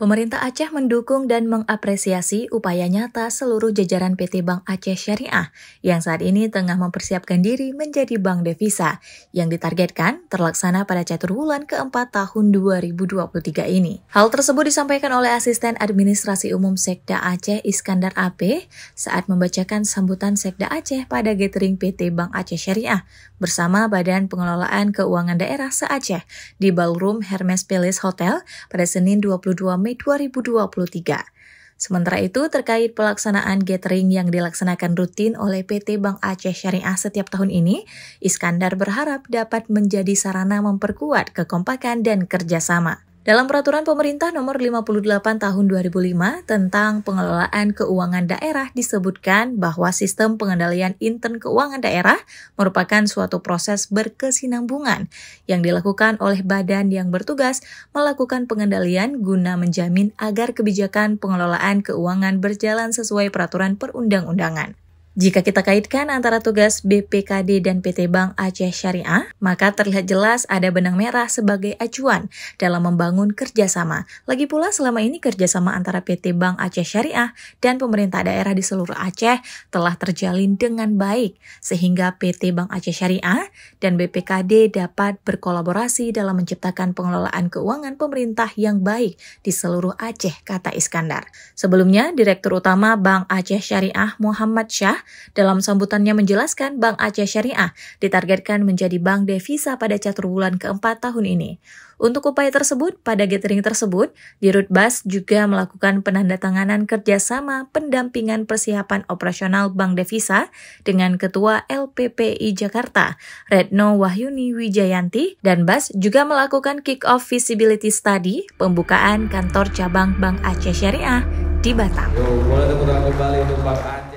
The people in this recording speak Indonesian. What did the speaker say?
Pemerintah Aceh mendukung dan mengapresiasi upaya nyata seluruh jajaran PT Bank Aceh Syariah yang saat ini tengah mempersiapkan diri menjadi bank devisa yang ditargetkan terlaksana pada catur bulan keempat tahun 2023 ini. Hal tersebut disampaikan oleh Asisten Administrasi Umum Sekda Aceh Iskandar AP saat membacakan sambutan Sekda Aceh pada gathering PT Bank Aceh Syariah bersama Badan Pengelolaan Keuangan Daerah se-Aceh di Ballroom Hermes Palace Hotel pada Senin 22 Mei Mei 2023. Sementara itu, terkait pelaksanaan gathering yang dilaksanakan rutin oleh PT Bank Aceh Syariah setiap tahun ini, Iskandar berharap dapat menjadi sarana memperkuat kekompakan dan kerjasama. Dalam peraturan pemerintah nomor 58 tahun 2005 tentang pengelolaan keuangan daerah disebutkan bahwa sistem pengendalian intern keuangan daerah merupakan suatu proses berkesinambungan yang dilakukan oleh badan yang bertugas melakukan pengendalian guna menjamin agar kebijakan pengelolaan keuangan berjalan sesuai peraturan perundang-undangan. Jika kita kaitkan antara tugas BPKD dan PT Bank Aceh Syariah, maka terlihat jelas ada benang merah sebagai acuan dalam membangun kerjasama. Lagi pula selama ini kerjasama antara PT Bank Aceh Syariah dan pemerintah daerah di seluruh Aceh telah terjalin dengan baik, sehingga PT Bank Aceh Syariah dan BPKD dapat berkolaborasi dalam menciptakan pengelolaan keuangan pemerintah yang baik di seluruh Aceh, kata Iskandar. Sebelumnya, Direktur Utama Bank Aceh Syariah Muhammad Syah Syariah. Dalam sambutannya menjelaskan, Bank Aceh Syariah ditargetkan menjadi bank devisa pada catur bulan keempat tahun ini. Untuk upaya tersebut, pada gathering tersebut, Dirut Bas juga melakukan penandatanganan kerjasama pendampingan persiapan operasional Bank Devisa dengan Ketua LPPI Jakarta, Retno Wahyuni Wijayanti, dan Bas juga melakukan kick-off visibility study pembukaan kantor cabang Bank Aceh Syariah di Batam. Yo,